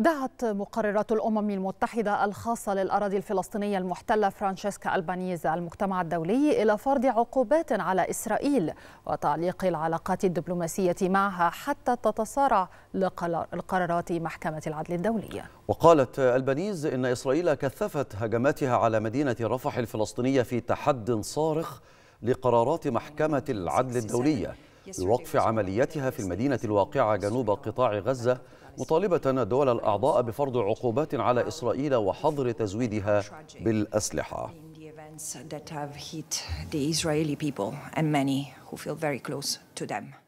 دعت مقررات الأمم المتحدة الخاصة للأراضي الفلسطينية المحتلة فرانشيسكا ألبانيز المجتمع الدولي إلى فرض عقوبات على إسرائيل وتعليق العلاقات الدبلوماسية معها حتى تتصارع لقرارات محكمة العدل الدوليه. وقالت ألبانيز إن إسرائيل كثفت هجماتها على مدينة رفح الفلسطينية في تحد صارخ لقرارات محكمة العدل الدولية لوقف عملياتها في المدينة الواقعة جنوب قطاع غزة مطالبة الدول الأعضاء بفرض عقوبات على إسرائيل وحظر تزويدها بالأسلحة that have hit the Israeli people and many who feel very close to them.